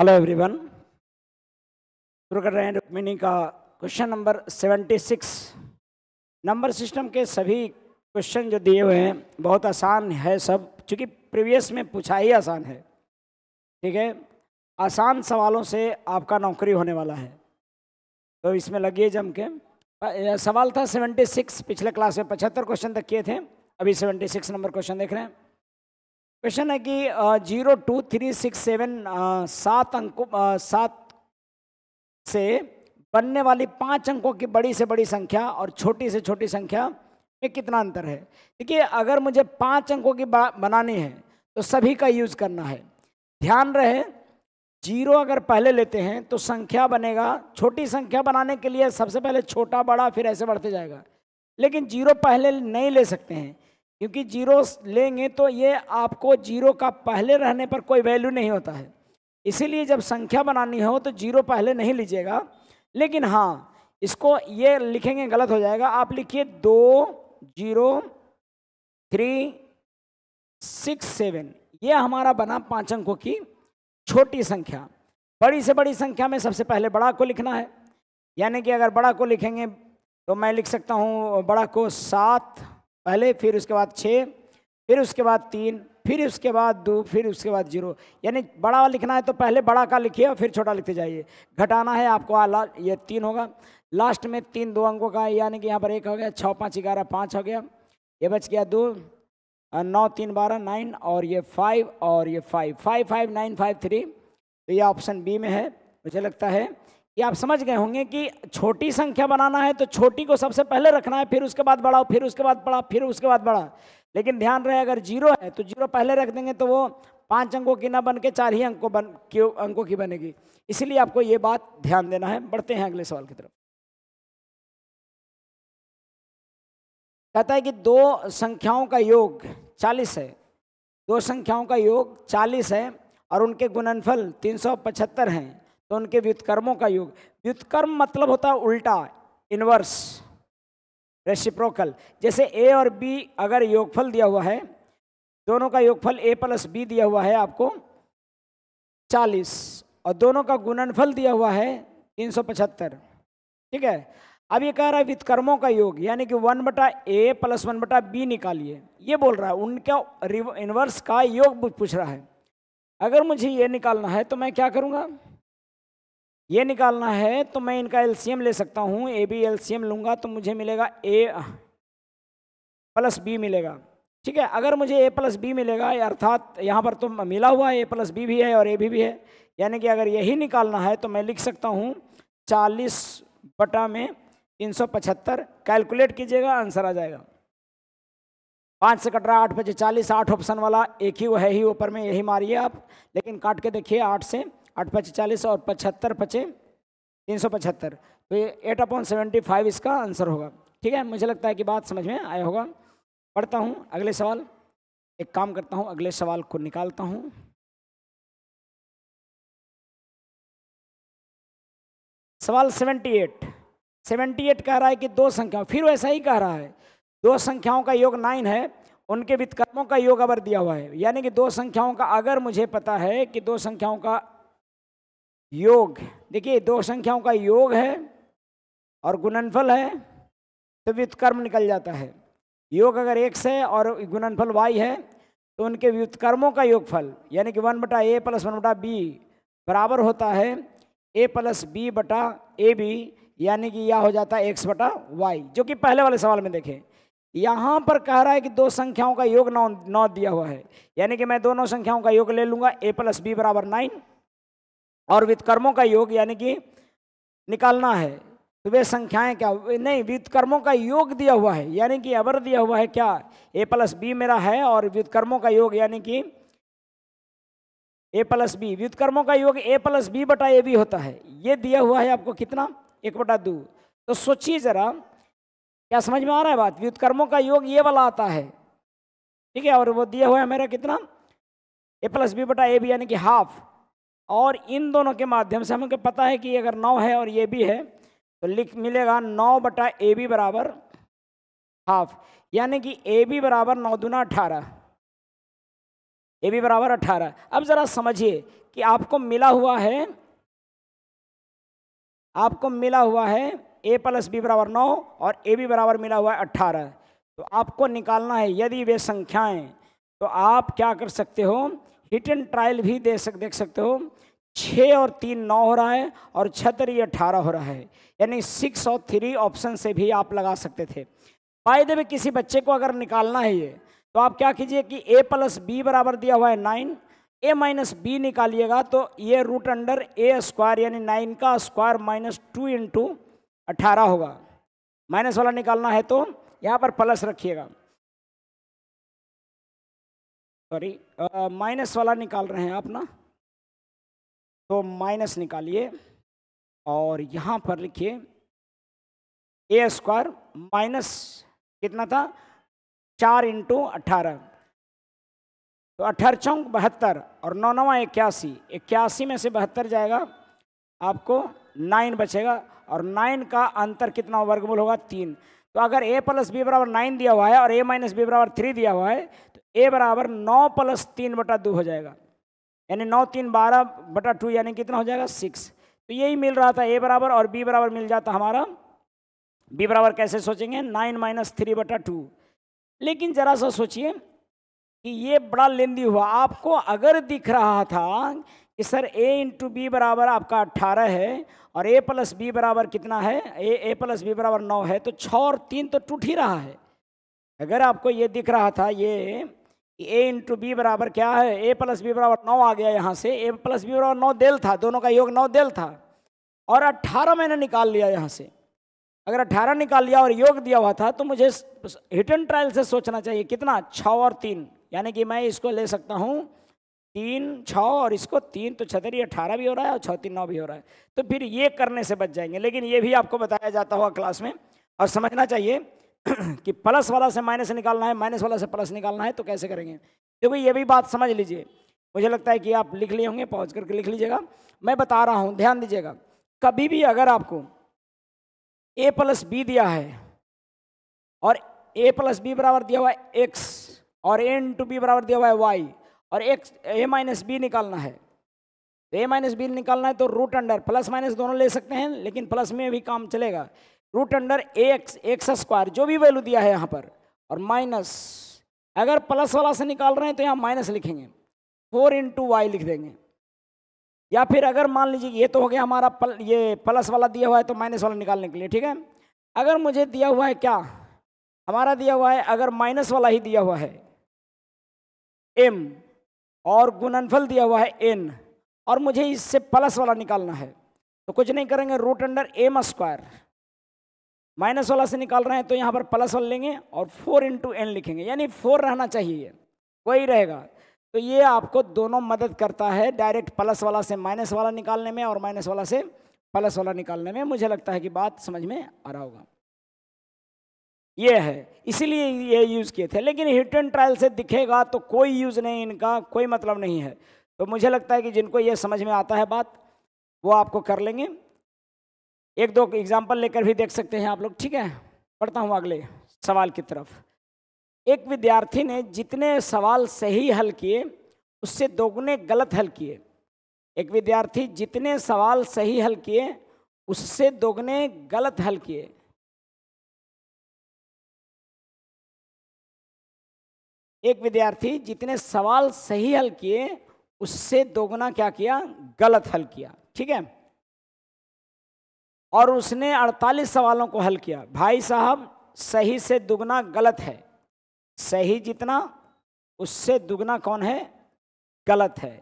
hello everyone शुरू कर रहे हैं रुक्मिनी का क्वेश्चन नंबर 76 नंबर सिस्टम के सभी क्वेश्चन जो दिए हुए हैं बहुत आसान है सब क्योंकि प्रीवियस में पूछा ही आसान है ठीक है आसान सवालों से आपका नौकरी होने वाला है तो इसमें लगिए जम के सवाल था 76 पिछले क्लास में 75 क्वेश्चन तक किए थे अभी 76 नंबर क्वेश्चन देख रहे हैं क्वेश्चन है कि zero two three six seven सात अंकों सात से बनने वाली पांच अंकों की बड़ी से बड़ी संख्या और छोटी से छोटी संख्या में कितना अंतर है देखिए अगर मुझे पांच अंकों की बनानी है तो सभी का यूज़ करना है ध्यान रहे जीरो अगर पहले लेते हैं तो संख्या बनेगा छोटी संख्या बनाने के लिए सबसे पहले छोटा बड़ा फिर ऐसे बढ़ते जाएगा लेकिन जीरो पहले नहीं ले सकते हैं क्योंकि जीरो लेंगे तो ये आपको जीरो का पहले रहने पर कोई वैल्यू नहीं होता है इसीलिए जब संख्या बनानी हो तो जीरो पहले नहीं लीजिएगा लेकिन हाँ इसको ये लिखेंगे गलत हो जाएगा आप लिखिए दो जीरो थ्री सिक्स सेवन ये हमारा बना पाँच अंकों की छोटी संख्या बड़ी से बड़ी संख्या में सबसे पहले बड़ा को लिखना है यानी कि अगर बड़ा को लिखेंगे तो मैं लिख सकता हूँ बड़ा को सात पहले फिर उसके बाद छः फिर उसके बाद तीन फिर उसके बाद दो फिर उसके बाद जीरो यानी बड़ा लिखना है तो पहले बड़ा का लिखिए और फिर छोटा लिखते जाइए घटाना है आपको आ ये तीन होगा लास्ट में तीन दो अंकों का यानी कि यहाँ पर एक हो गया छः पाँच ग्यारह पाँच हो गया ये बच गया दो नौ तीन बारह नाइन और ये फाइव और ये five five five nine five three तो ये ऑप्शन बी में है मुझे लगता है ये आप समझ गए होंगे कि छोटी संख्या बनाना है तो छोटी को सबसे पहले रखना है फिर उसके बाद बढ़ाओ फिर उसके बाद बढ़ाओ फिर उसके बाद बढ़ा लेकिन ध्यान रहे अगर जीरो है तो जीरो पहले रख देंगे तो वो पांच अंकों की ना बन के चार ही अंकों बन क्यों अंकों की बनेगी इसलिए आपको ये बात ध्यान देना है बढ़ते हैं अगले सवाल की तरफ कहता है कि दो संख्याओं का योग चालीस है दो संख्याओं का योग चालीस है और उनके गुणनफल तीन सौ पचहत्तर हैं तो उनके व्युतकर्मों का योग व्युतकर्म मतलब होता है उल्टा इनवर्स रेसिप्रोकल जैसे ए और बी अगर योगफल दिया हुआ है दोनों का योगफल ए प्लस बी दिया हुआ है आपको चालीस और दोनों का गुणनफल दिया हुआ है तीन सौ पचहत्तर ठीक है अब ये कह रहा है वित्तकर्मों का योग यानी कि वन बटा ए प्लस वन बटा बी निकालिए ये बोल रहा है उनका इनवर्स का योग पूछ रहा है अगर मुझे ये निकालना है तो मैं क्या करूँगा ये निकालना है तो मैं इनका एलसीएम ले सकता हूँ ए बी एलसीएम लूँगा तो मुझे मिलेगा ए प्लस बी मिलेगा ठीक है अगर मुझे ए प्लस बी मिलेगा अर्थात यहाँ पर तो मिला हुआ है ए प्लस बी भी है और ए भी भी है यानी कि अगर यही निकालना है तो मैं लिख सकता हूँ चालीस बटा में तीन सौ पचहत्तर कैलकुलेट कीजिएगा आंसर आ जाएगा पाँच से कट रहा आठ बजे चालीस आठ ऑप्शन वाला एक ही वो है ही ऊपर में यही मारिए आप लेकिन काट के देखिए आठ से आठ पच चालीस और पचहत्तर पचे तीन सौ पचहत्तर तो ये एट अपॉन सेवेंटी फाइव इसका आंसर होगा ठीक है मुझे लगता है कि बात समझ में आया होगा पढ़ता हूँ अगले सवाल एक काम करता हूँ अगले सवाल को निकालता हूँ सवाल सेवेंटी एट सेवेंटी एट कह रहा है कि दो संख्याओं फिर वैसा ही कह रहा है दो संख्याओं का योग नाइन है उनके व्युतकर्मों का योग अवर दिया हुआ है यानी कि दो संख्याओं का अगर मुझे पता है कि दो संख्याओं का योग देखिए दो संख्याओं का योग है और गुणनफल है तो व्युतकर्म निकल जाता है योग अगर एक्स है और गुणनफल वाई है तो उनके व्युतकर्मों का योगफल यानी कि वन बटा ए प्लस वन बटा बी बराबर होता है ए प्लस बी बटा ए बी यानी कि यह हो जाता है एक्स बटा वाई जो कि पहले वाले सवाल में देखें यहाँ पर कह रहा है कि दो संख्याओं का योग नौ नौ दिया हुआ है यानी कि मैं दोनों संख्याओं का योग ले लूँगा ए प्लस बी बराबर नाइन और वित्तकर्मों का योग यानी कि निकालना है तो वे संख्याएं क्या नहीं कर्मों का योग दिया हुआ है यानी कि अवर दिया हुआ है क्या ए प्लस बी मेरा है और व्युतकर्मों का योग यानी कि ए प्लस बी कर्मों का योग ए प्लस बी बटा ए बी होता है ये दिया हुआ है आपको कितना एक बटा दो तो सोचिए जरा क्या समझ में आ रहा है बात व्युतकर्मों का योग ये वाला आता है ठीक है और वो दिया हुआ है मेरा कितना ए प्लस बी बटा ए बी यानी कि हाफ और इन दोनों के माध्यम से हमें पता है कि अगर नौ है और ये भी है तो लिख मिलेगा नौ बटा ए बी बराबर हाफ यानी कि ए बी बराबर नौ दुना अठारह ए बी बराबर अठारह अब ज़रा समझिए कि आपको मिला हुआ है आपको मिला हुआ है ए प्लस बी बराबर नौ और ए बी बराबर मिला हुआ है अट्ठारह तो आपको निकालना है यदि वे संख्याएं तो आप क्या कर सकते हो रिटर्न ट्रायल भी दे सक देख सकते हो छः और तीन नौ हो रहा है और छतरी तो अठारह हो रहा है यानी सिक्स और थ्री ऑप्शन से भी आप लगा सकते थे फायदे में किसी बच्चे को अगर निकालना है ये तो आप क्या कीजिए कि ए प्लस बी बराबर दिया हुआ है नाइन ए माइनस बी निकालिएगा तो ये रूट अंडर ए स्क्वायर यानी नाइन का स्क्वायर माइनस टू इंटू अठारह होगा माइनस वाला निकालना है तो यहाँ पर प्लस रखिएगा सॉरी माइनस uh, वाला निकाल रहे हैं आप ना तो माइनस निकालिए और यहाँ पर लिखिए ए स्क्वायर माइनस कितना था चार इंटू अट्ठारह तो अट्ठारह चौंक बहत्तर और नौ नवा इक्यासी इक्यासी में से बहत्तर जाएगा आपको नाइन बचेगा और नाइन का अंतर कितना वर्गमूल होगा तीन तो अगर ए प्लस बी बराबर नाइन दिया हुआ है और ए माइनस बी बराबर थ्री दिया हुआ है ए बराबर नौ प्लस तीन बटा दो हो जाएगा यानी नौ तीन बारह बटा टू यानी कितना हो जाएगा सिक्स तो यही मिल रहा था ए बराबर और बी बराबर मिल जाता हमारा बी बराबर कैसे सोचेंगे नाइन माइनस थ्री बटा टू लेकिन ज़रा सा सोचिए कि ये बड़ा लेंदी हुआ आपको अगर दिख रहा था कि सर ए इंटू बी बराबर आपका अट्ठारह है और ए प्लस बी बराबर कितना है ए ए प्लस बी बराबर नौ है तो छः और तीन तो टूट ही रहा है अगर आपको ये दिख रहा था ये ए इंटू बी बराबर क्या है ए प्लस बी बराबर नौ आ गया यहाँ से ए प्लस बी बराबर नौ देल था दोनों का योग नौ देल था और अट्ठारह मैंने निकाल लिया यहाँ से अगर अट्ठारह निकाल लिया और योग दिया हुआ था तो मुझे हिट एंड ट्रायल से सोचना चाहिए कितना छः और तीन यानी कि मैं इसको ले सकता हूँ तीन छः और इसको तीन तो छतरी अट्ठारह भी हो रहा है और छः तीन नौ भी हो रहा है तो फिर ये करने से बच जाएंगे लेकिन ये भी आपको बताया जाता हुआ क्लास में और समझना चाहिए कि प्लस वाला से माइनस निकालना है माइनस वाला से प्लस निकालना है तो कैसे करेंगे देखो ये भी बात समझ लीजिए मुझे लगता है कि आप लिख लिए होंगे पहुँच करके लिख लीजिएगा मैं बता रहा हूँ ध्यान दीजिएगा कभी भी अगर आपको ए प्लस बी दिया है और ए प्लस बी बराबर दिया हुआ है एक्स और ए इंटू बी बराबर दिया हुआ है वाई और एक्स ए माइनस बी निकालना है ए माइनस बी निकालना है तो रूट अंडर प्लस माइनस दोनों ले सकते हैं लेकिन प्लस में भी काम चलेगा root under A X X square जो भी वैल्यू दिया है यहाँ पर और माइनस अगर प्लस वाला से निकाल रहे हैं तो यहाँ माइनस लिखेंगे फोर इंटू वाई लिख देंगे या फिर अगर मान लीजिए ये तो हो गया हमारा पल ये प्लस वाला दिया हुआ है तो माइनस वाला निकालने के लिए ठीक है अगर मुझे दिया हुआ है क्या हमारा दिया हुआ है अगर माइनस वाला ही दिया हुआ है एम और गुणनफल दिया हुआ है एन और मुझे इससे प्लस वाला निकालना है तो कुछ नहीं करेंगे root under M square minus वाला से निकाल रहे हैं तो यहाँ पर प्लस वाला लेंगे और फोर इंटू एन लिखेंगे यानी फोर रहना चाहिए वही रहेगा तो ये आपको दोनों मदद करता है डायरेक्ट प्लस वाला से माइनस वाला निकालने में और माइनस वाला से प्लस वाला निकालने में मुझे लगता है कि बात समझ में आ रहा होगा ये है इसीलिए ये यूज़ किए थे लेकिन हिट एंड ट्रायल से दिखेगा तो कोई यूज़ नहीं इनका कोई मतलब नहीं है तो मुझे लगता है कि जिनको ये समझ में आता है बात वो आपको कर लेंगे एक दो एग्जाम्पल लेकर भी देख सकते हैं आप लोग ठीक है पढ़ता हूँ अगले सवाल की तरफ एक विद्यार्थी ने जितने सवाल सही हल किए उससे दोगुने गलत हल किए एक विद्यार्थी जितने सवाल सही हल किए उससे दोगुने गलत हल किए एक विद्यार्थी जितने सवाल सही हल किए उससे दोगुना क्या किया गलत हल किया ठीक है और उसने 48 सवालों को हल किया भाई साहब सही से दुगना गलत है सही जितना उससे दुगना कौन है गलत है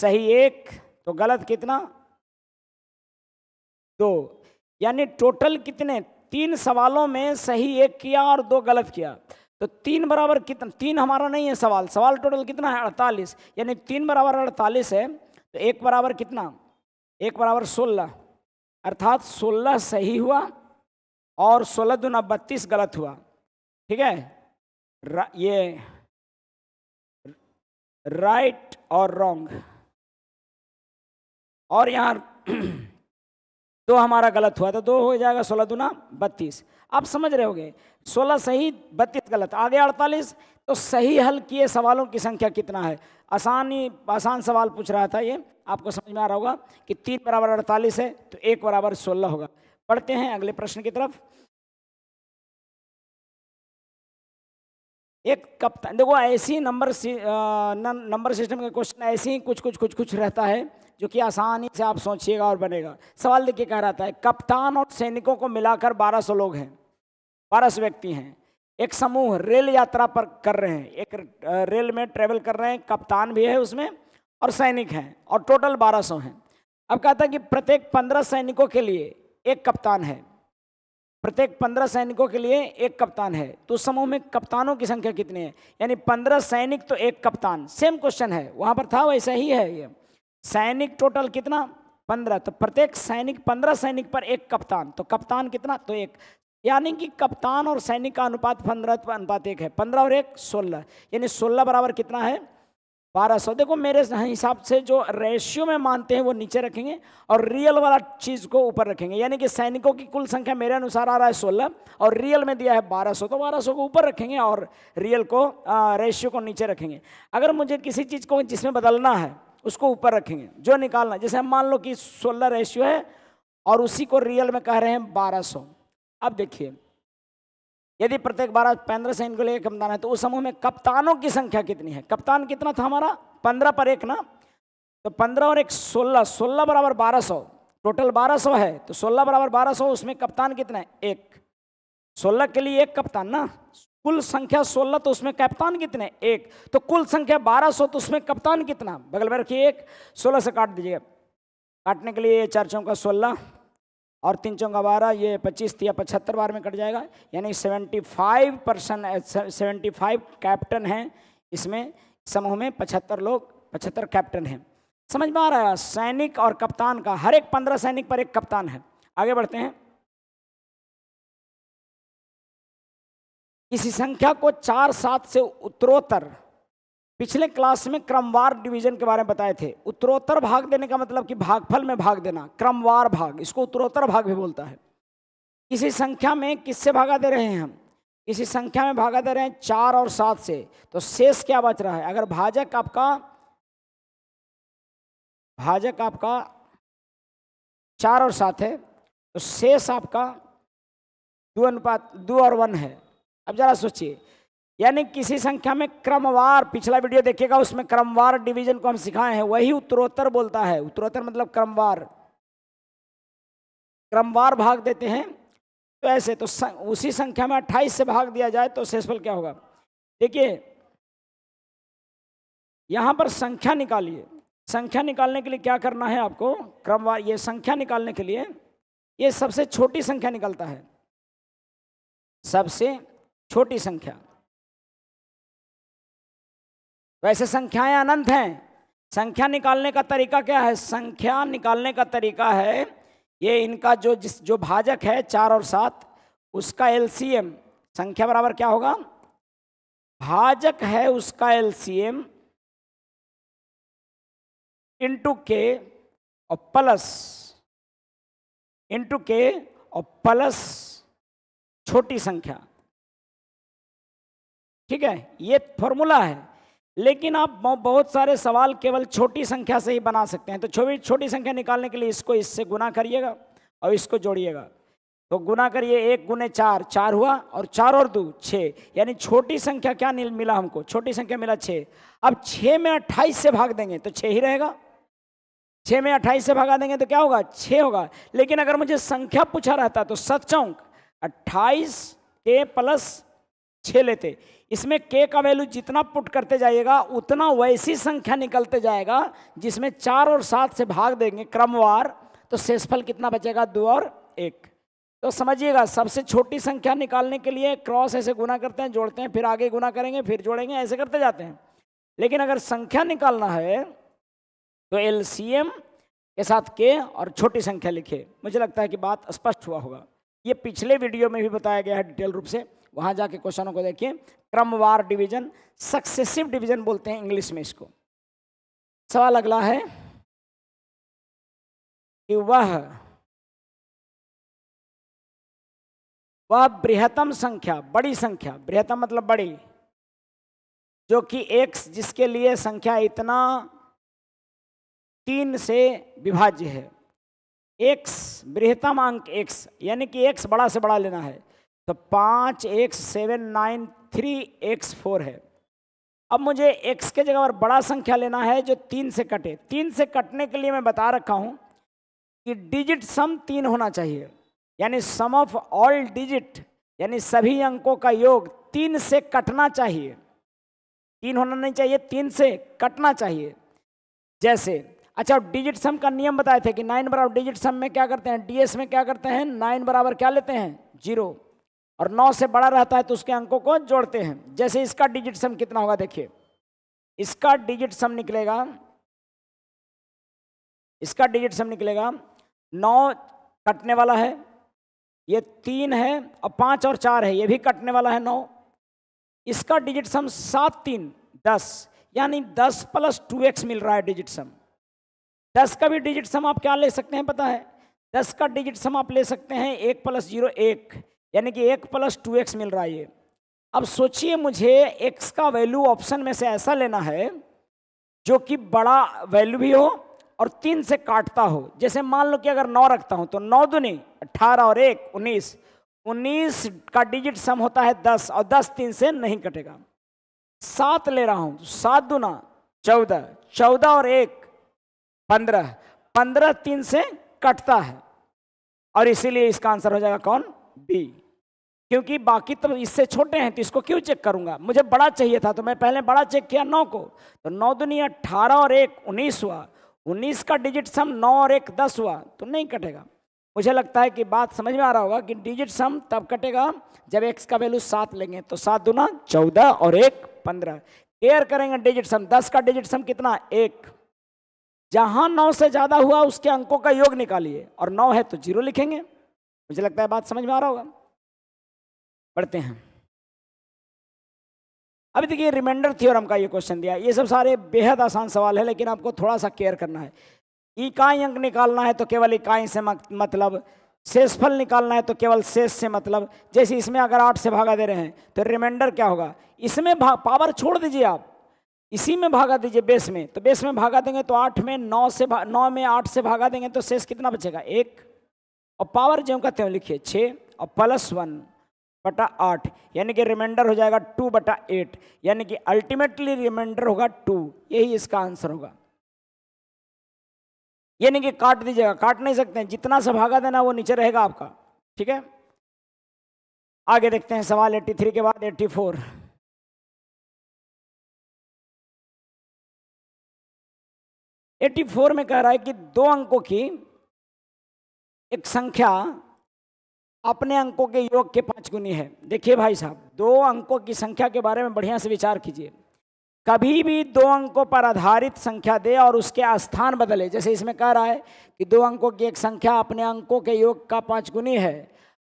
सही एक तो गलत कितना दो यानी टोटल कितने तीन सवालों में सही एक किया और दो गलत किया तो तीन बराबर कितना तीन हमारा नहीं है सवाल सवाल टोटल कितना है अड़तालीस यानी तीन बराबर अड़तालीस है तो एक बराबर कितना एक बराबर सोलह अर्थात सोलह सही हुआ और सोलह दुना बत्तीस गलत हुआ ठीक है ये राइट और रॉन्ग और यहाँ दो हमारा गलत हुआ तो दो हो जाएगा सोलह दुना बत्तीस आप समझ रहे होगे सोलह सही बत्तीस गलत आगे अड़तालीस तो सही हल किए सवालों की संख्या कितना है आसानी आसान सवाल पूछ रहा था ये आपको समझ में आ रहा होगा कि तीन बराबर अड़तालीस है तो एक बराबर सोलह होगा पढ़ते हैं अगले प्रश्न की तरफ एक कप्तान देखो ऐसी नंबर नंबर सिस्टम के क्वेश्चन ऐसे ही कुछ कुछ कुछ कुछ रहता है जो कि आसानी से आप सोचिएगा और बनेगा सवाल देखिए कह रहता है कप्तान और सैनिकों को मिलाकर 1200 लोग हैं 1200 व्यक्ति हैं एक समूह रेल यात्रा पर कर रहे हैं एक रेल में ट्रेवल कर रहे हैं कप्तान भी है उसमें और सैनिक हैं और टोटल 1200 हैं अब कहता है कि प्रत्येक 15 सैनिकों के लिए एक कप्तान है प्रत्येक 15 सैनिकों के लिए एक कप्तान है तो समूह में कप्तानों की संख्या कितनी है यानी 15 सैनिक तो एक कप्तान सेम क्वेश्चन है वहाँ पर था वैसा ही है ये सैनिक टोटल कितना पंद्रह तो प्रत्येक सैनिक पंद्रह सैनिक पर एक कप्तान तो कप्तान कितना तो एक यानी कि कप्तान और सैनिक का अनुपात पंद्रह तो अनुपात एक है पंद्रह और एक सोलह यानी सोलह बराबर कितना है बारह सौ देखो मेरे हिसाब से जो रेशियो में मानते हैं वो नीचे रखेंगे और रियल वाला चीज़ को ऊपर रखेंगे यानी कि सैनिकों की कुल संख्या मेरे अनुसार आ रहा है सोलह और रियल में दिया है बारह सौ तो बारह सौ को ऊपर रखेंगे और रियल को आ, रेशियो को नीचे रखेंगे अगर मुझे किसी चीज़ को जिसमें बदलना है उसको ऊपर रखेंगे जो निकालना जैसे हम मान लो कि सोलह रेशियो है और उसी को रियल में कह रहे हैं बारह अब देखिए यदि प्रत्येक बारह पंद्रह से इनको लेकर कप्तान है तो उस समूह में कप्तानों की संख्या कितनी है कप्तान कितना था हमारा पंद्रह पर एक ना तो पंद्रह और एक सोलह सोलह बराबर बारह सौ टोटल बारह सौ है तो सोलह बराबर बारह सौ उसमें कप्तान कितना है एक सोलह के लिए एक कप्तान ना कुल संख्या सोलह तो उसमें कप्तान कितने एक तो कुल संख्या बारह सौ तो उसमें कप्तान कितना बगल में रखिए एक सोलह से काट दीजिएगा काटने के लिए चार चौका सोलह और तीन चौंका बारह ये पच्चीस या पचहत्तर बार में कट जाएगा यानी seventy five percent seventy five captain हैं इसमें समूह में पचहत्तर लोग पचहत्तर कैप्टन हैं समझ में आ रहा है सैनिक और कप्तान का हर एक पंद्रह सैनिक पर एक कप्तान है आगे बढ़ते हैं इसी संख्या को चार सात से उत्तरोत्तर पिछले क्लास में क्रमवार डिवीजन के बारे में बताए थे उत्तरोत्तर भाग देने का मतलब कि भागफल में भाग देना क्रमवार भाग इसको उत्तरोत्तर भाग भी बोलता है किसी संख्या में किससे भागा दे रहे हैं हम किसी संख्या में भागा दे रहे हैं चार और सात से तो शेष क्या बच रहा है अगर भाजक आपका भाजक आपका चार और सात है तो शेष आपका दो अनुपात दो और वन है अब जरा सोचिए यानी किसी संख्या में क्रमवार पिछला वीडियो देखिएगा उसमें क्रमवार डिवीजन को हम सिखाए हैं वही उत्तरोत्तर बोलता है उत्तरोत्तर मतलब क्रमवार क्रमवार भाग देते हैं तो ऐसे तो सं, उसी संख्या में 28 से भाग दिया जाए तो शेषफल क्या होगा देखिए यहां पर संख्या निकालिए संख्या निकालने के लिए क्या करना है आपको क्रमवार ये संख्या निकालने के लिए ये सबसे छोटी संख्या निकलता है सबसे छोटी संख्या वैसे संख्याएं अनंत हैं संख्या निकालने का तरीका क्या है संख्या निकालने का तरीका है ये इनका जो जिस जो भाजक है चार और सात उसका एलसीएम संख्या बराबर क्या होगा भाजक है उसका एलसीएम इंटू के और प्लस इंटू के और प्लस छोटी संख्या ठीक है ये फॉर्मूला है लेकिन आप बहुत सारे सवाल केवल छोटी संख्या से ही बना सकते हैं तो छोटी छोटी संख्या निकालने के लिए इसको इससे गुना करिएगा और इसको जोड़िएगा तो गुना करिए एक गुने चार चार हुआ और चार और दो छः यानी छोटी संख्या क्या मिला हमको छोटी संख्या मिला छः अब छः में अट्ठाईस से भाग देंगे तो छः ही रहेगा छः में अट्ठाईस से भागा देंगे तो क्या होगा छः होगा लेकिन अगर मुझे संख्या पूछा रहता तो सत चौंक अट्ठाईस के प्लस छः लेते इसमें के का वैल्यू जितना पुट करते जाइएगा उतना वैसी संख्या निकलते जाएगा जिसमें चार और सात से भाग देंगे क्रमवार तो शेषफल कितना बचेगा दो और एक तो समझिएगा सबसे छोटी संख्या निकालने के लिए क्रॉस ऐसे गुना करते हैं जोड़ते हैं फिर आगे गुना करेंगे फिर जोड़ेंगे ऐसे करते जाते हैं लेकिन अगर संख्या निकालना है तो एल के साथ के और छोटी संख्या लिखे मुझे लगता है कि बात स्पष्ट हुआ होगा ये पिछले वीडियो में भी बताया गया है डिटेल रूप से वहाँ जाके क्वेश्चनों को देखिए क्रमवार डिवीजन सक्सेसिव डिवीजन बोलते हैं इंग्लिश में इसको सवाल अगला है कि वह वह बृहतम संख्या बड़ी संख्या बृहतम मतलब बड़ी जो कि एक जिसके लिए संख्या इतना तीन से विभाज्य है एक्स बृहत्तम अंक एक्स यानी कि एक्स बड़ा से बड़ा लेना है तो पाँच X seven nine three X four है अब मुझे एक्स के जगह पर बड़ा संख्या लेना है जो तीन से कटे तीन से कटने के लिए मैं बता रखा हूँ कि डिजिट सम तीन होना चाहिए यानी सम ऑफ ऑल डिजिट यानी सभी अंकों का योग तीन से कटना चाहिए तीन होना नहीं चाहिए तीन से कटना चाहिए जैसे अच्छा डिजिट सम का नियम बताए थे कि नाइन बराबर डिजिट सम में क्या करते हैं डीएस में क्या करते हैं नाइन बराबर क्या लेते हैं जीरो और नौ से बड़ा रहता है तो उसके अंकों को जोड़ते हैं जैसे इसका डिजिट सम कितना होगा देखिए इसका डिजिट सम निकलेगा इसका डिजिट सम निकलेगा नौ कटने वाला है ये तीन है और पाँच और चार है ये भी कटने वाला है नौ इसका डिजिट सम सात तीन दस यानी दस प्लस टू एक्स मिल रहा है डिजिट सम दस का भी डिजिट सम आप क्या ले सकते हैं पता है दस का डिजिट सम आप ले सकते हैं एक प्लस जीरो एक यानी कि एक प्लस टू एक्स मिल रहा है ये अब सोचिए मुझे एक्स का वैल्यू ऑप्शन में से ऐसा लेना है जो कि बड़ा वैल्यू भी हो और तीन से काटता हो जैसे मान लो कि अगर नौ रखता हूँ तो नौ दूनी अट्ठारह और एक उन्नीस उन्नीस का डिजिट सम होता है दस और दस तीन से नहीं कटेगा सात ले रहा हूँ तो सात दुना चौदह चौदह और एक पंद्रह पंद्रह तीन से कटता है और इसीलिए इसका आंसर हो जाएगा कौन बी क्योंकि बाकी तो इससे छोटे हैं तो इसको क्यों चेक करूंगा मुझे बड़ा चाहिए था तो मैं पहले बड़ा चेक किया नौ को तो नौ दुनिया अट्ठारह और एक उन्नीस हुआ उन्नीस का डिजिट सम नौ और एक दस हुआ तो नहीं कटेगा मुझे लगता है कि बात समझ में आ रहा होगा कि डिजिट सम तब कटेगा जब एक्स का वैल्यू सात लेंगे तो सात दुना चौदह और एक पंद्रह केयर करेंगे डिजिट सम दस का डिजिट सम कितना एक जहां नौ से ज़्यादा हुआ उसके अंकों का योग निकालिए और नौ है तो जीरो लिखेंगे मुझे लगता है बात समझ में आ रहा होगा पढ़ते हैं अभी देखिए रिमाइंडर थ्योरम का ये क्वेश्चन दिया ये सब सारे बेहद आसान सवाल है लेकिन आपको थोड़ा सा केयर करना है इकाई अंक निकालना है तो केवल इकाई से मतलब शेषफल निकालना है तो केवल शेष से मतलब जैसे इसमें अगर आठ से भागा दे रहे हैं तो रिमाइंडर क्या होगा इसमें पावर छोड़ दीजिए आप इसी में भागा दीजिए बेस में तो बेस में भागा देंगे तो आठ में नौ से नौ में आठ से भागा देंगे तो शेष कितना बचेगा एक और पावर ज्यों का त्यों लिखिए छः और प्लस वन बटा आठ यानी कि रिमाइंडर हो जाएगा टू बटा एट यानी कि अल्टीमेटली रिमाइंडर होगा टू यही इसका आंसर होगा यानी कि काट दीजिएगा काट नहीं सकते हैं जितना भागा देना वो नीचे रहेगा आपका ठीक है आगे देखते हैं सवाल 83 के बाद 84 84 में कह रहा है कि दो अंकों की एक संख्या अपने अंकों के योग के पांच गुनी है देखिए भाई साहब दो अंकों की संख्या के बारे में बढ़िया से विचार कीजिए कभी भी दो अंकों पर आधारित संख्या दे और उसके स्थान बदले जैसे इसमें कह रहा है कि दो अंकों की एक संख्या अपने अंकों के योग का पांच गुनी है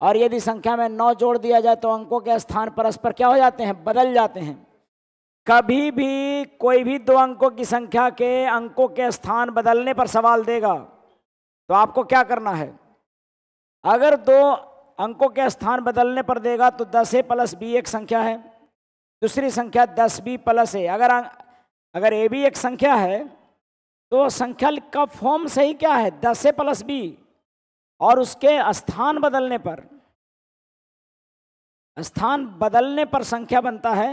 और यदि संख्या में नौ जोड़ दिया जाए तो अंकों के स्थान परस्पर क्या हो जाते हैं बदल जाते हैं कभी भी कोई भी दो अंकों की संख्या के अंकों के स्थान बदलने पर सवाल देगा तो आपको क्या करना है अगर दो अंकों के स्थान बदलने पर देगा तो दस ए प्लस बी एक संख्या है दूसरी संख्या दस बी प्लस ए अगर अं, अगर ए बी एक संख्या है तो संख्या का फॉर्म सही क्या है दस ए प्लस बी और उसके स्थान बदलने पर स्थान बदलने पर संख्या बनता है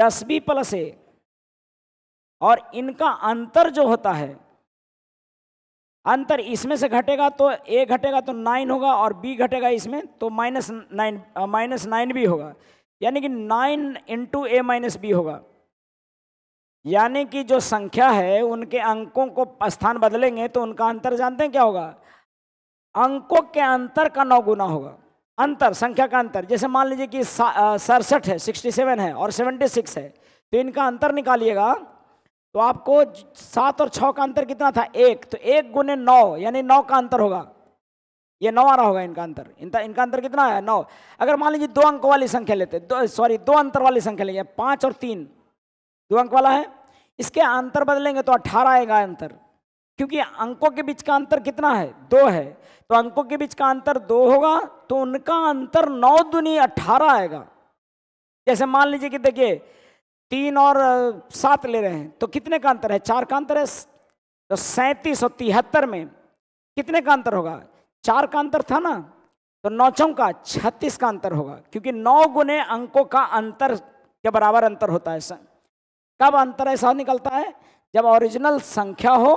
दस बी प्लस ए और इनका अंतर जो होता है अंतर इसमें से घटेगा तो ए घटेगा तो नाइन होगा और बी घटेगा इसमें तो माइनस नाइन माइनस नाइन भी होगा यानी कि nine into A minus B होगा यानी कि जो संख्या है उनके अंकों को स्थान बदलेंगे तो उनका अंतर जानते हैं क्या होगा अंकों के अंतर का नौ गुना होगा अंतर संख्या का अंतर जैसे मान लीजिए कि सड़सठ है सिक्सटी सेवन है और सेवेंटी सिक्स है तो इनका अंतर निकालिएगा तो आपको सात और छः का अंतर कितना था एक तो एक गुने नौ यानी नौ का अंतर होगा ये नौ आ रहा होगा इनका अंतर इनका इनका अंतर कितना है नौ अगर मान लीजिए दो अंक वाली संख्या लेते दो सॉरी दो अंतर वाली संख्या लेंगे पाँच और तीन दो अंक वाला है इसके अंतर बदलेंगे तो अठारह आएगा अंतर क्योंकि अंकों के बीच का अंतर कितना है दो है तो अंकों के बीच का अंतर दो होगा तो उनका अंतर नौ दुनी अट्ठारह आएगा जैसे मान लीजिए कि देखिए तीन और सात ले रहे हैं तो कितने का अंतर है चार का अंतर है तो सैंतीस और तिहत्तर में कितने का अंतर होगा चार का अंतर था ना तो नौ का छत्तीस का अंतर होगा क्योंकि नौ गुने अंकों का अंतर के बराबर अंतर होता है सर कब अंतर ऐसा निकलता है जब ओरिजिनल संख्या हो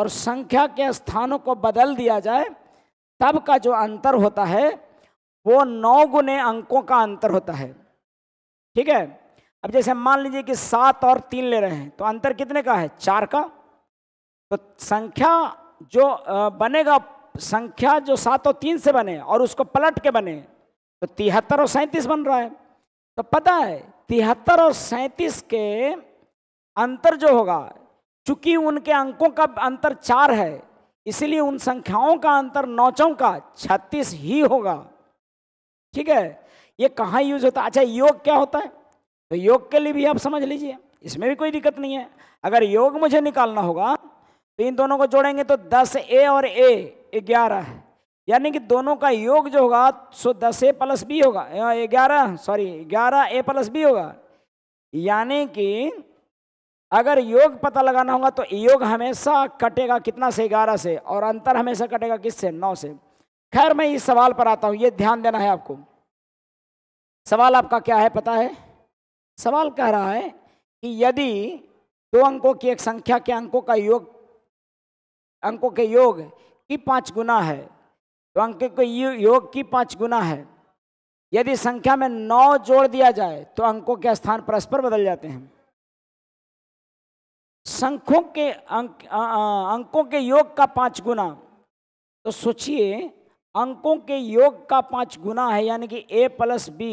और संख्या के स्थानों को बदल दिया जाए तब का जो अंतर होता है वो नौ गुने अंकों का अंतर होता है ठीक है अब जैसे मान लीजिए कि सात और तीन ले रहे हैं तो अंतर कितने का है चार का तो संख्या जो बनेगा संख्या जो सात और तीन से बने और उसको पलट के बने तो तिहत्तर और सैंतीस बन रहा है तो पता है तिहत्तर और सैंतीस के अंतर जो होगा चूंकि उनके अंकों का अंतर चार है इसलिए उन संख्याओं का अंतर नौचों का छत्तीस ही होगा ठीक है ये कहाँ यूज होता है अच्छा योग क्या होता है तो योग के लिए भी आप समझ लीजिए इसमें भी कोई दिक्कत नहीं है अगर योग मुझे निकालना होगा तो इन दोनों को जोड़ेंगे तो दस ए और ए ग्यारह है यानी कि दोनों का योग जो होगा सो दस ए प्लस बी होगा ग्यारह सॉरी ग्यारह ए प्लस बी होगा यानी कि अगर योग पता लगाना होगा तो योग हमेशा कटेगा कितना से ग्यारह से और अंतर हमेशा कटेगा किस से नौ से खैर मैं इस सवाल पर आता हूँ ये ध्यान देना है आपको सवाल आपका क्या है पता है सवाल कह रहा है कि यदि दो अंकों की एक संख्या के अंकों का योग अंकों के योग की पांच गुना है तो अंकों के योग की पांच गुना है यदि संख्या में नौ जोड़ दिया जाए तो अंकों के स्थान परस्पर बदल जाते हैं संख्यों के अंक आ, आ, अंकों के योग का पांच गुना तो सोचिए अंकों के योग का पांच गुना है यानी कि ए प्लस बी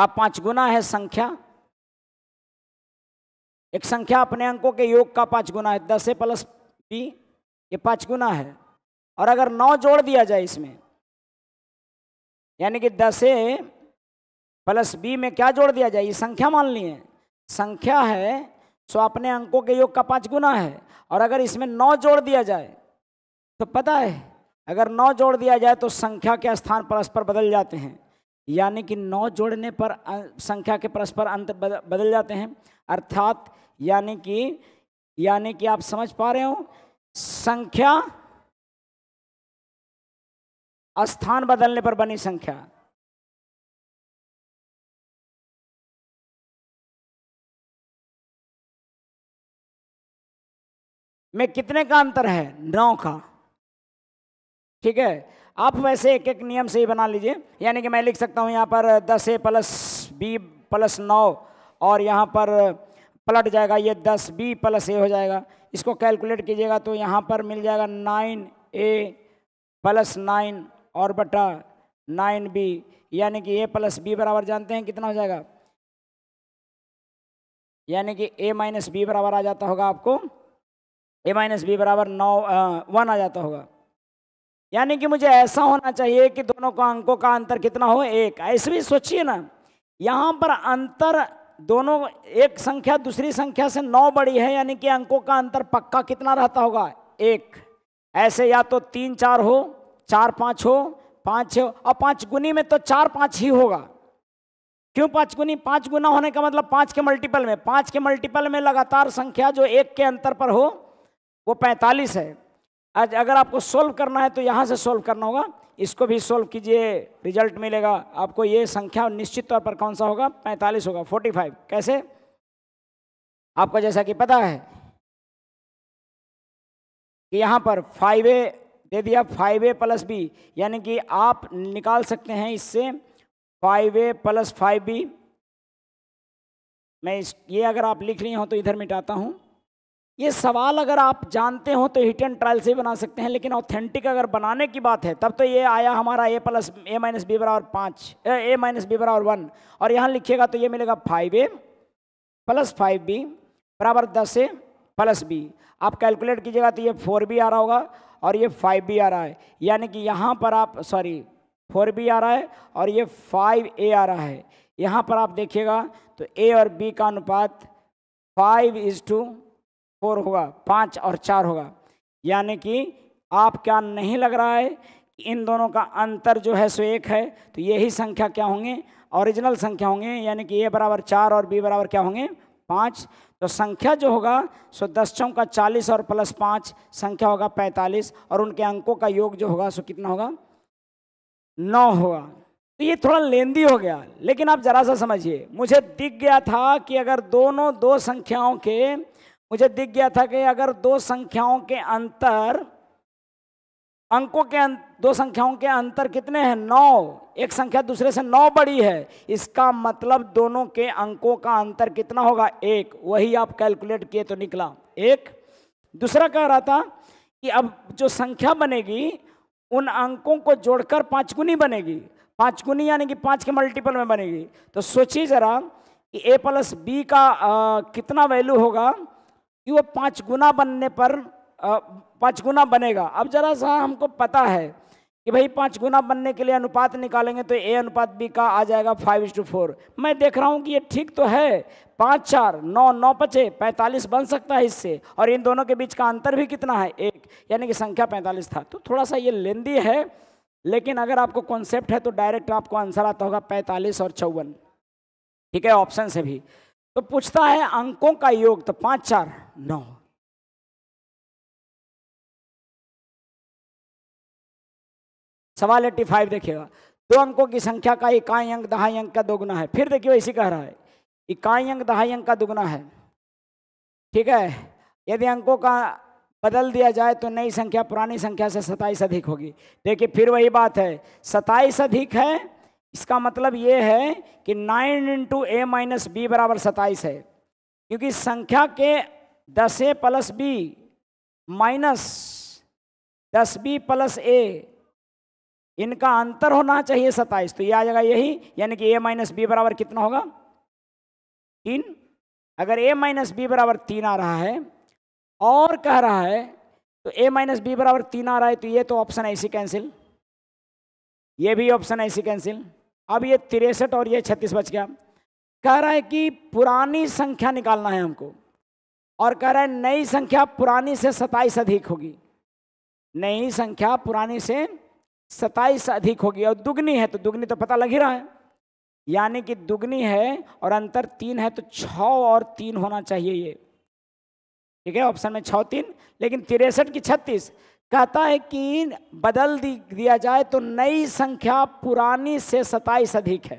का पांच गुना है संख्या एक संख्या अपने अंकों के योग का पांच गुना है दस ए प्लस बी ये पांच गुना है और अगर नौ जोड़ दिया जाए इसमें यानी कि दस ए प्लस बी में क्या जोड़ दिया जाए ये संख्या मान ली है संख्या है सो अपने अंकों के योग का पांच गुना है और अगर इसमें नौ जोड़ दिया जाए तो पता है अगर नौ जोड़ दिया जाए तो संख्या के स्थान परस्पर बदल जाते हैं यानी कि नौ जोड़ने पर संख्या के परस्पर अंत बदल जाते हैं अर्थात यानी कि यानी कि आप समझ पा रहे हो संख्या स्थान बदलने पर बनी संख्या में कितने का अंतर है नौ का ठीक है आप वैसे एक एक नियम से ही बना लीजिए यानी कि मैं लिख सकता हूँ यहाँ पर दस ए प्लस बी प्लस नौ और यहाँ पर पलट जाएगा ये दस बी प्लस ए हो जाएगा इसको कैलकुलेट कीजिएगा तो यहाँ पर मिल जाएगा नाइन ए प्लस नाइन और बटा नाइन बी यानी कि ए प्लस बी बराबर जानते हैं कितना हो जाएगा यानी कि ए माइनस बी बराबर आ जाता होगा आपको ए माइनस बी बराबर नौ वन आ जाता होगा यानी कि मुझे ऐसा होना चाहिए कि दोनों का अंकों का अंतर कितना हो एक ऐसे भी सोचिए ना यहाँ पर अंतर दोनों एक संख्या दूसरी संख्या से नौ बड़ी है यानी कि अंकों का अंतर पक्का कितना रहता होगा एक ऐसे या तो तीन चार हो चार पाँच हो पाँच छः और पाँच गुनी में तो चार पाँच ही होगा क्यों पाँच गुनी पाँच गुना होने का मतलब पाँच के मल्टीपल में पाँच के मल्टीपल में लगातार संख्या जो एक के अंतर पर हो वो पैंतालीस है आज अगर आपको सॉल्व करना है तो यहाँ से सॉल्व करना होगा इसको भी सॉल्व कीजिए रिजल्ट मिलेगा आपको ये संख्या निश्चित तौर पर कौन सा होगा पैंतालीस होगा फोर्टी फाइव कैसे आपको जैसा कि पता है कि यहाँ पर फाइव ए दे दिया फाइव ए प्लस बी यानी कि आप निकाल सकते हैं इससे five A plus five B मैं इस ये अगर आप लिख रही हो तो इधर मिटाता हूँ ये सवाल अगर आप जानते हो तो हिट एंड ट्रायल से बना सकते हैं लेकिन ऑथेंटिक अगर बनाने की बात है तब तो ये आया हमारा A plus A minus B बराबर पाँच ए माइनस बी बराबर वन और यहाँ लिखिएगा तो ये मिलेगा five A plus five B बराबर दस ए प्लस बी आप कैलकुलेट कीजिएगा तो ये फोर बी आ रहा होगा और ये फाइव बी आ रहा है यानी कि यहाँ पर आप सॉरी फोर बी आ रहा है और ये फाइव ए आ रहा है यहाँ पर आप देखिएगा तो ए और बी का अनुपात फाइव इज टू फोर होगा पाँच और चार होगा यानी कि आप क्या नहीं लग रहा है कि इन दोनों का अंतर जो है सो एक है तो यही संख्या क्या होंगे ओरिजिनल संख्या होंगे यानी कि ए बराबर चार और बी बराबर क्या होंगे पाँच तो संख्या जो होगा सो दस चौक का चालीस और प्लस पाँच संख्या होगा पैंतालीस और उनके अंकों का योग जो होगा सो कितना होगा नौ होगा तो ये थोड़ा लेंदी हो गया लेकिन आप ज़रा सा समझिए मुझे दिख गया था कि अगर दोनों दो संख्याओं के मुझे दिख गया था कि अगर दो संख्याओं के अंतर अंकों के अंत, दो संख्याओं के अंतर कितने हैं नौ एक संख्या दूसरे से नौ बड़ी है इसका मतलब दोनों के अंकों का अंतर कितना होगा एक वही आप कैलकुलेट किए तो निकला एक दूसरा कह रहा था कि अब जो संख्या बनेगी उन अंकों को जोड़कर गुनी बनेगी गुनी यानी कि पाँच के मल्टीपल में बनेगी तो सोचिए ज़रा कि ए प्लस बी का आ, कितना वैल्यू होगा कि वो पाँच गुना बनने पर पाँच गुना बनेगा अब जरा सा हमको पता है कि भाई पाँच गुना बनने के लिए अनुपात निकालेंगे तो ए अनुपात बी का आ जाएगा फाइव इंस टू फोर मैं देख रहा हूँ कि ये ठीक तो है पाँच चार नौ नौ पचे पैंतालीस बन सकता है इससे और इन दोनों के बीच का अंतर भी कितना है एक यानी कि संख्या पैंतालीस था तो थोड़ा सा ये लेंदी है लेकिन अगर आपको कॉन्सेप्ट है तो डायरेक्ट आपको आंसर आता होगा पैंतालीस और चौवन ठीक है ऑप्शन से भी तो पूछता है अंकों का योग तो पांच चार नौ सवाल एट्टी फाइव देखिएगा दो अंकों की संख्या का इकाई अंक दहाई अंक का दोगुना है फिर देखिए इसी कह रहा है इकाई अंक दहाई अंक का दोगुना है ठीक है यदि अंकों का बदल दिया जाए तो नई संख्या पुरानी संख्या से सताईस अधिक होगी देखिए फिर वही बात है सताईस अधिक है इसका मतलब ये है कि nine into A minus B बराबर सत्ताईस है क्योंकि संख्या के दस ए प्लस बी माइनस दस बी प्लस ए इनका अंतर होना चाहिए सत्ताईस तो ये आ जाएगा यही यानी कि ए माइनस बी बराबर कितना होगा तीन अगर ए माइनस बी बराबर तीन आ रहा है और कह रहा है तो ए माइनस बी बराबर तीन आ रहा है तो ये तो ऑप्शन ऐसी कैंसिल ये भी ऑप्शन ऐसी कैंसिल अब ये तिरसठ और ये छत्तीस बच गया कह रहा है कि पुरानी संख्या निकालना है हमको और कह रहा है नई संख्या पुरानी से सताईस अधिक होगी नई संख्या पुरानी से सताईस अधिक होगी और दुगनी है तो दुगनी तो पता लग ही रहा है यानी कि दुगनी है और अंतर तीन है तो छ और तीन होना चाहिए ये ठीक है ऑप्शन में छ तीन लेकिन तिरसठ की छत्तीस कहता है कि बदल दी दिया जाए तो नई संख्या पुरानी से सताईस अधिक है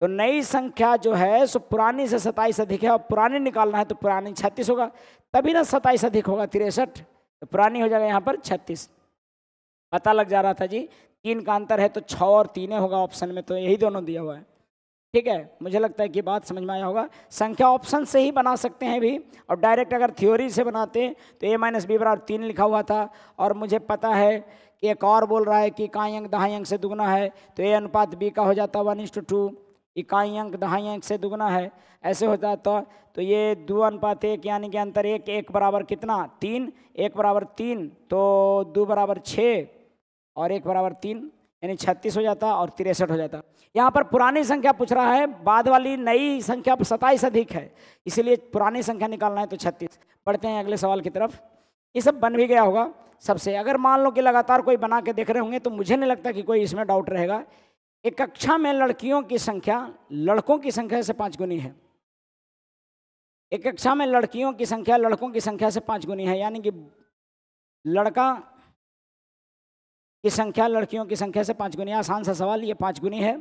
तो नई संख्या जो है सो पुरानी से सताईस अधिक है और पुरानी निकालना है तो पुरानी छत्तीस होगा तभी ना सताईस अधिक होगा तिरसठ तो पुरानी हो जाएगा यहाँ पर छत्तीस पता लग जा रहा था जी तीन का अंतर है तो छः और तीन होगा ऑप्शन में तो यही दोनों दिया हुआ है ठीक है मुझे लगता है कि बात समझ में आया होगा संख्या ऑप्शन से ही बना सकते हैं भी और डायरेक्ट अगर थ्योरी से बनाते हैं तो ए माइनस बी बराबर तीन लिखा हुआ था और मुझे पता है कि एक और बोल रहा है कि इकाई अंक दहाई अंक से दुगना है तो ए अनुपात बी का हो जाता वन इंस टू टू इकाई अंक दहाई अंक से दुगना है ऐसे हो जाता तो ये दो अनुपात एक यानी कि अंतर एक एक बराबर कितना तीन एक बराबर तीन तो दो बराबर छः और एक बराबर तीन यानी छत्तीस हो जाता और तिरसठ हो जाता यहाँ पर पुरानी संख्या पूछ रहा है बाद वाली नई संख्या सताईस अधिक है इसीलिए पुरानी संख्या निकालना है तो छत्तीस पढ़ते हैं अगले सवाल की तरफ ये सब बन भी गया होगा सबसे अगर मान लो कि लगातार कोई बना के देख रहे होंगे तो मुझे नहीं लगता कि कोई इसमें डाउट रहेगा एक कक्षा में लड़कियों की संख्या लड़कों की संख्या से पाँच गुनी है एक कक्षा में लड़कियों की संख्या लड़कों की संख्या से पाँच गुनी है यानी कि लड़का की संख्या लड़कियों की संख्या से पाँच गुनी आसान सा सवाल ये पाँच गुनी है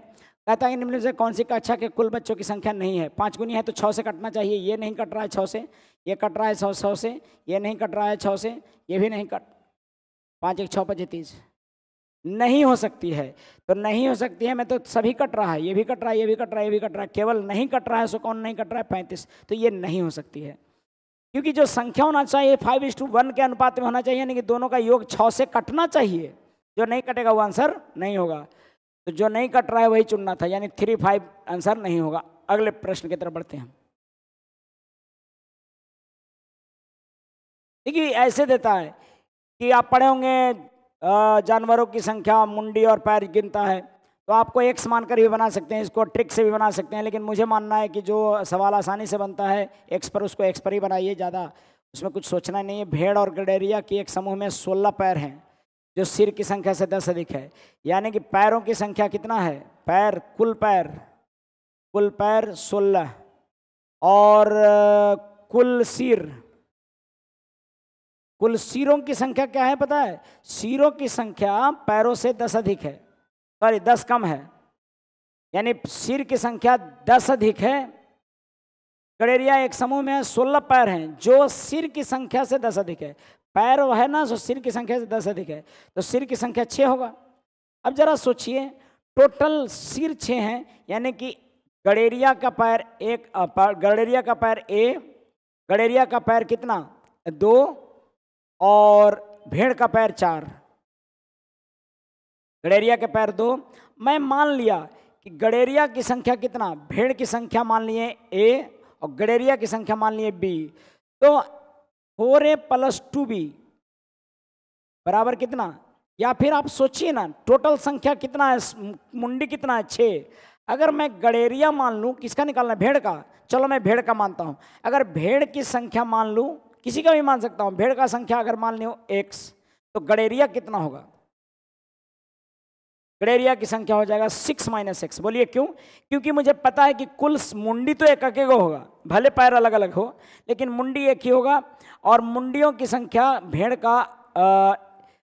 कहता है निम्न से कौन सी कक्षा के कुल बच्चों की संख्या नहीं है पाँच गुनी है तो छः से कटना चाहिए ये नहीं कट रहा है छः से ये कट रहा है सौ सौ से ये नहीं कट रहा है छः से ये भी नहीं कट पाँच एक छः तीस नहीं हो सकती है तो नहीं हो सकती है मैं तो सभी कट रहा है ये भी कट रहा है ये भी कट रहा है ये भी कट रहा है केवल नहीं कट रहा है सो कौन नहीं कट रहा है पैंतीस तो ये नहीं हो सकती है क्योंकि जो संख्या होना चाहिए फाइव इस टू वन के अनुपात में होना चाहिए यानी कि दोनों का योग छः से कटना चाहिए जो नहीं कटेगा वो आंसर नहीं होगा तो जो नहीं कट रहा है वही चुनना था यानी थ्री फाइव आंसर नहीं होगा अगले प्रश्न की तरफ बढ़ते हैं देखिए ऐसे देता है कि आप पढ़े होंगे जानवरों की संख्या मुंडी और पैर गिनता है तो आपको एक्स मानकर भी बना सकते हैं इसको ट्रिक से भी बना सकते हैं लेकिन मुझे मानना है कि जो सवाल आसानी से बनता है एक्स पर उसको एक्स पर ही बनाइए ज़्यादा उसमें कुछ सोचना नहीं है भेड़ और गडेरिया की एक समूह में सोलह पैर हैं जो सिर की संख्या से दस अधिक है यानी कि पैरों की संख्या कितना है पैर कुल पैर कुल पैर सोलह और कुल सिर कुल सिरों की संख्या क्या है पता है सिरों की संख्या पैरों से दस अधिक है सॉरी दस कम है यानी सिर की संख्या दस अधिक है कड़ेरिया एक समूह में सोलह पैर हैं जो सिर की संख्या से दस अधिक है पैर है ना सो सिर की संख्या से दस अधिक है तो सिर की संख्या छः होगा अब जरा सोचिए टोटल सिर छः हैं यानी कि गड़ेरिया का पैर एक गड़ेरिया का पैर ए गड़ेरिया का पैर कितना दो और भेड़ का पैर चार गड़ेरिया के पैर दो मैं मान लिया कि गड़ेरिया की संख्या कितना भेड़ की संख्या मान लिए ए और गड़ेरिया की संख्या मान लिए बी तो four A plus two B बराबर कितना या फिर आप सोचिए ना टोटल संख्या कितना है मुंडी कितना है छः अगर मैं गड़ेरिया मान लूँ किसका निकालना है भेड़ का चलो मैं भेड़ का मानता हूँ अगर भेड़ की संख्या मान लूँ किसी का भी मान सकता हूँ भेड़ का संख्या अगर मान ली हो एक्स तो गड़ेरिया कितना होगा गडेरिया की संख्या हो जाएगा सिक्स माइनस एक्स बोलिए क्यों क्योंकि मुझे पता है कि कुल मुंडी तो एक अकेगो होगा भले पैर अलग अलग हो लेकिन मुंडी एक ही होगा और मुंडियों की संख्या भेड़ का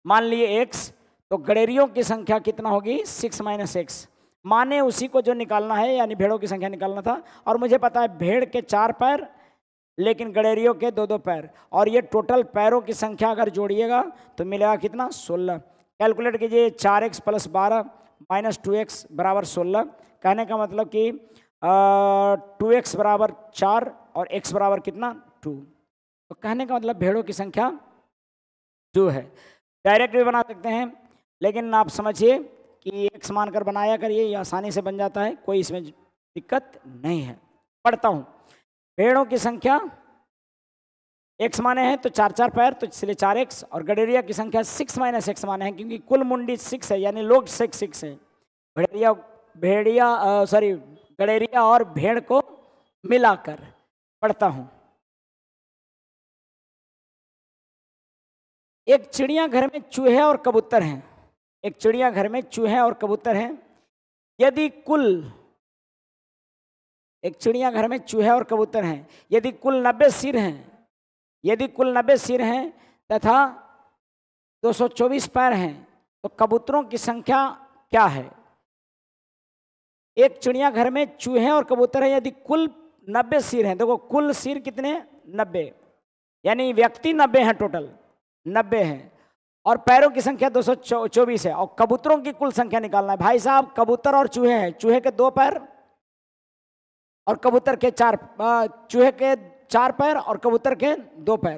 मान लिए एक्स तो गडेरियों की संख्या कितना होगी सिक्स माइनस एक्स माने उसी को जो निकालना है यानी भेड़ों की संख्या निकालना था और मुझे पता है भेड़ के चार पैर लेकिन गडेरियों के दो दो पैर और ये टोटल पैरों की संख्या अगर जोड़िएगा तो मिलेगा कितना सोलह कैलकुलेट कीजिए चार एक्स प्लस बारह माइनस टू एक्स बराबर सोलह कहने का मतलब कि टू एक्स बराबर चार और एक्स बराबर कितना टू तो कहने का मतलब भेड़ों की संख्या टू है डायरेक्ट भी बना सकते हैं लेकिन आप समझिए कि एक्स मानकर बनाया करिए यह आसानी से बन जाता है कोई इसमें दिक्कत नहीं है पढ़ता हूँ भेड़ों की संख्या एक्स माने हैं तो चार चार पैर तो इसलिए चार एक्स और गडेरिया की संख्या सिक्स माइनस एक्स माने हैं क्योंकि कुल मुंडी सिक्स है यानी लोग सिक्स सिक्स है भेड़िया भेड़िया सॉरी गडेरिया और भेड़ को मिलाकर पढ़ता हूँ एक चिड़िया घर में चूहे और कबूतर हैं एक चिड़ियाघर में चूहे और कबूतर हैं यदि कुल एक चिड़ियाघर में चूहे और कबूतर हैं यदि कुल नब्बे सिर हैं यदि कुल नब्बे सिर हैं तथा 224 पैर हैं तो कबूतरों की संख्या क्या है एक चिड़ियाघर में चूहे और कबूतर हैं यदि कुल नब्बे सिर हैं देखो कुल सिर कितने नब्बे यानी व्यक्ति नब्बे हैं टोटल नब्बे हैं और पैरों की संख्या दो सौ चौबीस है और कबूतरों की कुल संख्या निकालना है भाई साहब कबूतर और चूहे हैं चूहे के दो पैर और कबूतर के चार चूहे के चार पैर और कबूतर के दो पैर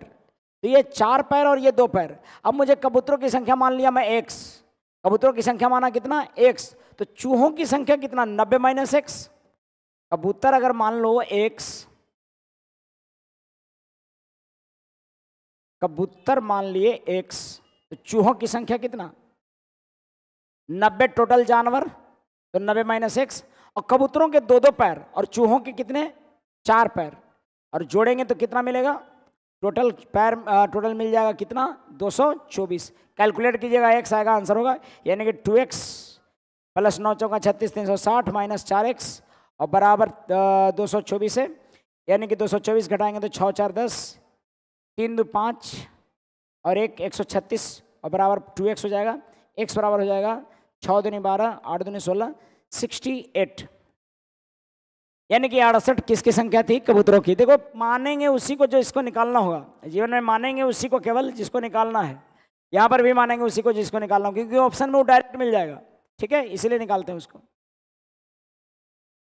तो ये चार पैर और ये दो पैर अब मुझे कबूतरों की संख्या मान लिया मैं एक्स कबूतरों की संख्या माना कितना एक्स तो चूहों की संख्या कितना नब्बे माइनस एक्स कबूतर अगर मान लो एक्स कबूतर मान लिए एक्स तो चूहों की संख्या कितना नब्बे टोटल जानवर तो नब्बे माइनस एक्स और कबूतरों के दो दो पैर और चूहों के कितने चार पैर और जोड़ेंगे तो कितना मिलेगा टोटल पैर टोटल मिल जाएगा कितना 224 कैलकुलेट कीजिएगा एक्स आएगा आंसर होगा यानी कि टू एक्स प्लस नौ चौका छत्तीस तीन सौ साठ माइनस चार एक्स और बराबर दो सौ चौबीस है यानी कि दो सौ चौबीस घटाएंगे तो छः चार दस तीन दो पाँच और एक एक सौ छत्तीस और बराबर टू एक्स हो जाएगा एक्स बराबर हो जाएगा छः दूनी बारह आठ दूनी सोलह सिक्सटी एट यानी कि अड़सठ किसकी संख्या थी कबूतरों की देखो मानेंगे उसी को जो इसको निकालना होगा जीवन में मानेंगे उसी को केवल जिसको निकालना है यहाँ पर भी मानेंगे उसी को जिसको निकालना क्योंकि ऑप्शन में वो डायरेक्ट मिल जाएगा ठीक है इसीलिए निकालते हैं उसको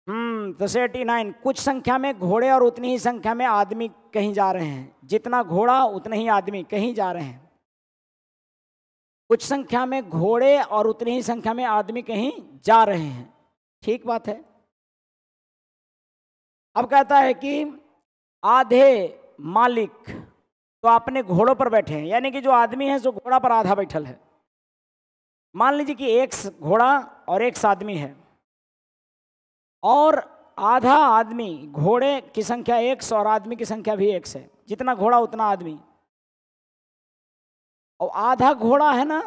हम्म तो सेटी नाइन कुछ संख्या में घोड़े और उतनी ही संख्या में आदमी कहीं जा रहे हैं जितना घोड़ा उतने ही आदमी कहीं जा रहे हैं कुछ संख्या में घोड़े और उतनी ही संख्या में आदमी कहीं जा रहे हैं ठीक बात है अब कहता है कि आधे मालिक तो अपने घोड़ों पर बैठे हैं यानी कि जो आदमी है जो घोड़ा पर आधा बैठल है मान लीजिए कि एक घोड़ा और एक आदमी है और आधा आदमी घोड़े की संख्या एक और आदमी की संख्या भी एक है जितना घोड़ा उतना आदमी और आधा घोड़ा है ना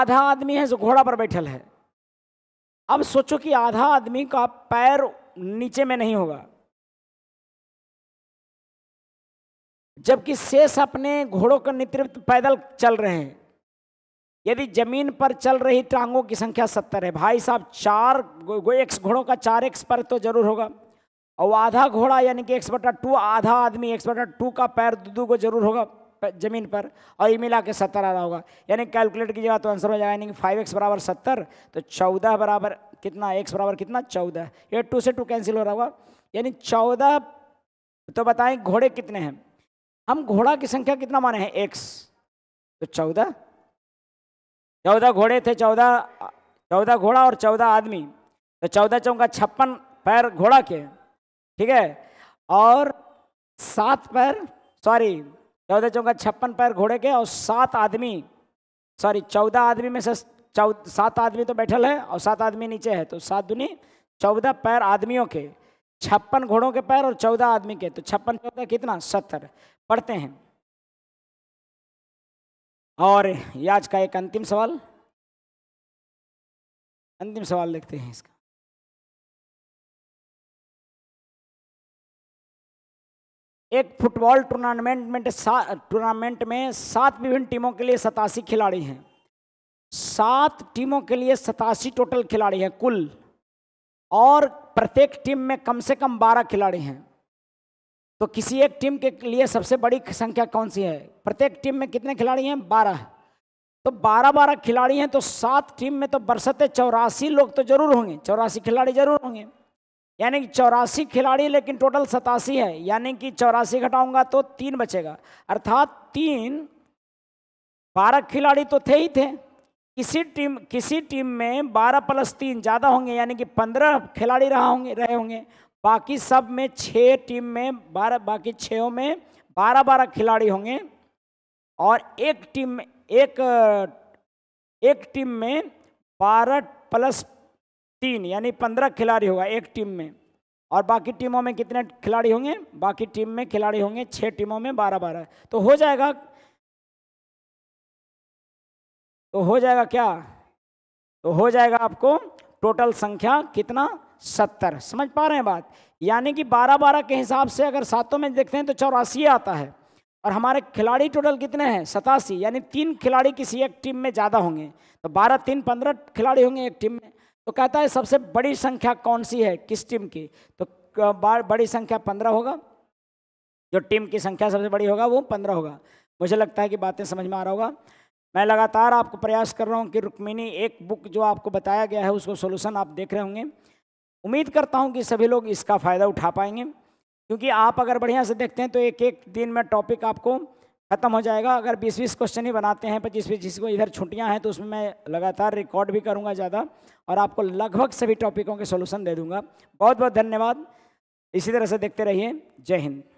आधा आदमी है जो घोड़ा पर बैठल है अब सोचो कि आधा आदमी का पैर नीचे में नहीं होगा जबकि शेष अपने घोड़ों के नेतृत्व पैदल चल रहे हैं यदि जमीन पर चल रही टांगों की संख्या सत्तर है भाई साहब चार एक्स घोड़ों का चार एक्स पर तो जरूर होगा और आधा घोड़ा यानी कि एक्स बटा टू आधा आदमी एक्स बटा टू का पैर दो को जरूर होगा ज़मीन पर और ये मिला के सत्तर आ रहा होगा यानी कैलकुलेट कीजिएगा तो आंसर हो जाएगा यानी कि फाइव एक्स बराबर सत्तर तो चौदह बराबर कितना एक्स बराबर कितना चौदह ये टू से टू कैंसिल हो रहा होगा यानी चौदह तो बताएं घोड़े कितने हैं हम घोड़ा की संख्या कितना माने हैं एक्स तो चौदह चौदह घोड़े थे चौदह चौदह घोड़ा और चौदह आदमी तो चौदह चौका छप्पन पैर घोड़ा के ठीक है और सात पैर सॉरी चौदह चौका छप्पन पैर घोड़े के और सात आदमी सॉरी चौदह आदमी में से सात आदमी तो बैठल है और सात आदमी नीचे है तो सात दुनी चौदह पैर आदमियों के छप्पन घोड़ों के पैर और चौदह आदमी के तो छप्पन चौदह कितना सत्तर पढ़ते हैं और ये आज का एक अंतिम सवाल अंतिम सवाल देखते हैं इसका एक फुटबॉल टूर्नामेंट में टूर्नामेंट में सात विभिन्न टीमों के लिए सतासी खिलाड़ी हैं सात टीमों के लिए सतासी टोटल खिलाड़ी हैं कुल और प्रत्येक टीम में कम से कम बारह खिलाड़ी हैं तो किसी एक टीम के लिए सबसे बड़ी संख्या कौन सी है प्रत्येक टीम में कितने खिलाड़ी हैं बारह तो बारह बारह खिलाड़ी हैं तो सात टीम में तो बरसते चौरासी लोग तो जरूर होंगे चौरासी खिलाड़ी जरूर होंगे यानी कि चौरासी खिलाड़ी लेकिन टोटल सतासी है यानी कि चौरासी घटाऊंगा तो तीन बचेगा अर्थात तीन बारह खिलाड़ी तो थे ही थे किसी टीम किसी टीम में बारह प्लस तीन ज़्यादा होंगे यानी कि पंद्रह खिलाड़ी रहा होंगे रहे होंगे बाकी सब में छः टीम में बारह बाकी छः में बारह बारह खिलाड़ी होंगे और एक टीम एक एक टीम में बारह प्लस तीन यानी पंद्रह खिलाड़ी होगा एक टीम में और बाकी टीमों में कितने खिलाड़ी होंगे बाकी टीम में खिलाड़ी होंगे छह टीमों में बारह बारह तो हो जाएगा तो हो जाएगा क्या तो हो जाएगा आपको टोटल संख्या कितना सत्तर समझ पा रहे हैं बात यानी कि बारह बारह के हिसाब से अगर सातों में देखते हैं तो चौरासी आता है और हमारे खिलाड़ी टोटल कितने हैं सतासी यानी तीन खिलाड़ी किसी एक टीम में ज़्यादा होंगे तो बारह तीन पंद्रह खिलाड़ी होंगे एक टीम में तो कहता है सबसे बड़ी संख्या कौन सी है किस टीम की तो बड़ी संख्या पंद्रह होगा जो टीम की संख्या सबसे बड़ी होगा वो पंद्रह होगा मुझे लगता है कि बातें समझ में आ रहा होगा मैं लगातार आपको प्रयास कर रहा हूँ कि रुक्मिनी एक बुक जो आपको बताया गया है उसको सोल्यूशन आप देख रहे होंगे उम्मीद करता हूँ कि सभी लोग इसका फ़ायदा उठा पाएंगे क्योंकि आप अगर बढ़िया से देखते हैं तो एक एक दिन में टॉपिक आपको खत्म हो जाएगा अगर बीस बीस क्वेश्चन ही बनाते हैं पच्चीस बीस जिसको इधर छुट्टियाँ हैं तो उसमें मैं लगातार रिकॉर्ड भी करूँगा ज़्यादा और आपको लगभग सभी टॉपिकों के सोल्यूशन दे दूँगा बहुत बहुत धन्यवाद इसी तरह से देखते रहिए जय हिंद